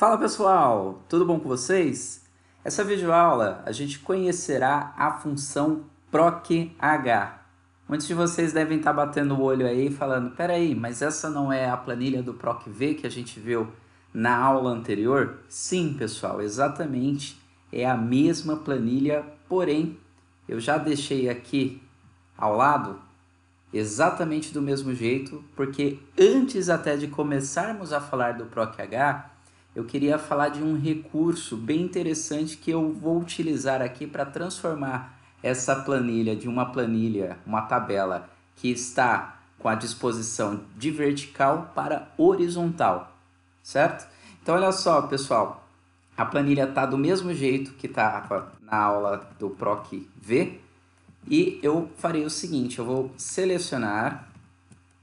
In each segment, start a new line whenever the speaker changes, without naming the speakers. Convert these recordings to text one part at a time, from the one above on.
Fala pessoal, tudo bom com vocês? Essa videoaula a gente conhecerá a função PROC.H. Muitos de vocês devem estar batendo o olho aí falando, peraí, mas essa não é a planilha do PROC.V que a gente viu na aula anterior? Sim pessoal, exatamente, é a mesma planilha, porém eu já deixei aqui ao lado exatamente do mesmo jeito, porque antes até de começarmos a falar do PROC.H eu queria falar de um recurso bem interessante que eu vou utilizar aqui para transformar essa planilha de uma planilha, uma tabela que está com a disposição de vertical para horizontal, certo? Então olha só, pessoal, a planilha está do mesmo jeito que estava tá na aula do PROC V e eu farei o seguinte, eu vou selecionar,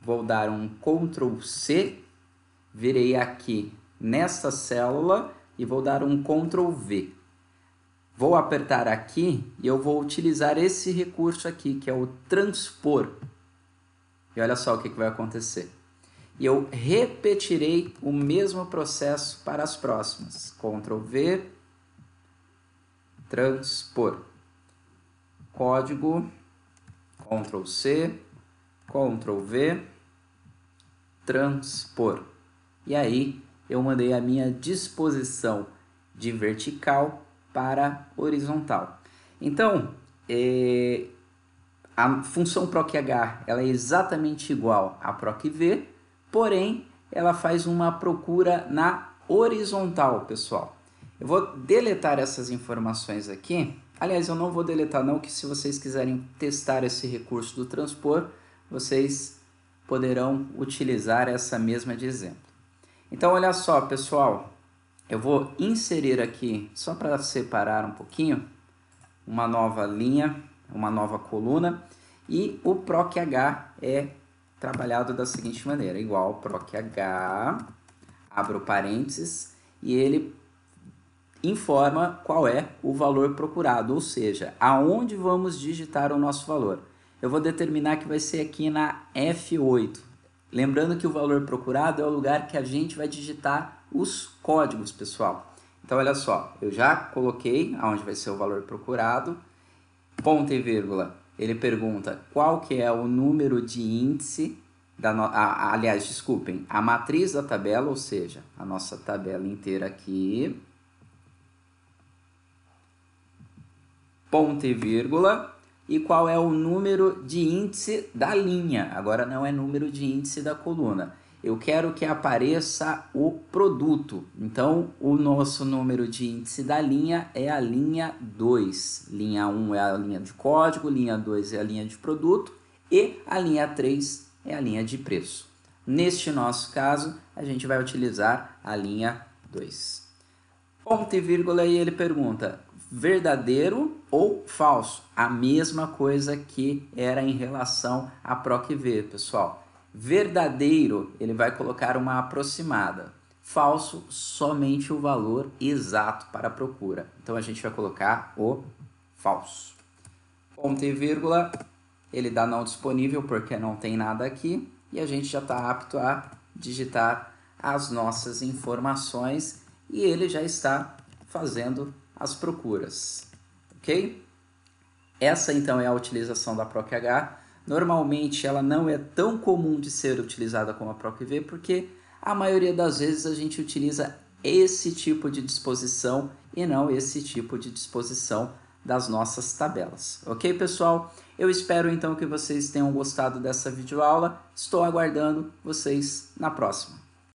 vou dar um Ctrl C, virei aqui nessa célula e vou dar um Ctrl V. Vou apertar aqui e eu vou utilizar esse recurso aqui, que é o transpor. E olha só o que, que vai acontecer. E eu repetirei o mesmo processo para as próximas. Ctrl V, transpor. Código, Ctrl C, Ctrl V, transpor. E aí eu mandei a minha disposição de vertical para horizontal. Então, é, a função PROC-H ela é exatamente igual à PROC-V, porém, ela faz uma procura na horizontal, pessoal. Eu vou deletar essas informações aqui. Aliás, eu não vou deletar não, que se vocês quiserem testar esse recurso do transpor, vocês poderão utilizar essa mesma de exemplo. Então, olha só, pessoal, eu vou inserir aqui, só para separar um pouquinho, uma nova linha, uma nova coluna, e o PROC-H é trabalhado da seguinte maneira, igual PROC-H, abro parênteses, e ele informa qual é o valor procurado, ou seja, aonde vamos digitar o nosso valor. Eu vou determinar que vai ser aqui na F8, Lembrando que o valor procurado é o lugar que a gente vai digitar os códigos, pessoal. Então, olha só, eu já coloquei aonde vai ser o valor procurado, ponto e vírgula. Ele pergunta qual que é o número de índice, da no... ah, aliás, desculpem, a matriz da tabela, ou seja, a nossa tabela inteira aqui. Ponto e vírgula, e qual é o número de índice da linha. Agora não é número de índice da coluna. Eu quero que apareça o produto. Então, o nosso número de índice da linha é a linha 2. Linha 1 é a linha de código, linha 2 é a linha de produto e a linha 3 é a linha de preço. Neste nosso caso, a gente vai utilizar a linha 2. Ponto e vírgula e ele pergunta: verdadeiro ou falso. A mesma coisa que era em relação a PROC V, pessoal. Verdadeiro, ele vai colocar uma aproximada. Falso, somente o valor exato para a procura. Então a gente vai colocar o falso. Ponto e vírgula, ele dá não disponível porque não tem nada aqui. E a gente já está apto a digitar as nossas informações e ele já está fazendo as procuras, ok? Essa então é a utilização da PROC-H. Normalmente ela não é tão comum de ser utilizada como a PROC-V, porque a maioria das vezes a gente utiliza esse tipo de disposição e não esse tipo de disposição das nossas tabelas. Ok, pessoal? Eu espero então que vocês tenham gostado dessa videoaula. Estou aguardando vocês na próxima.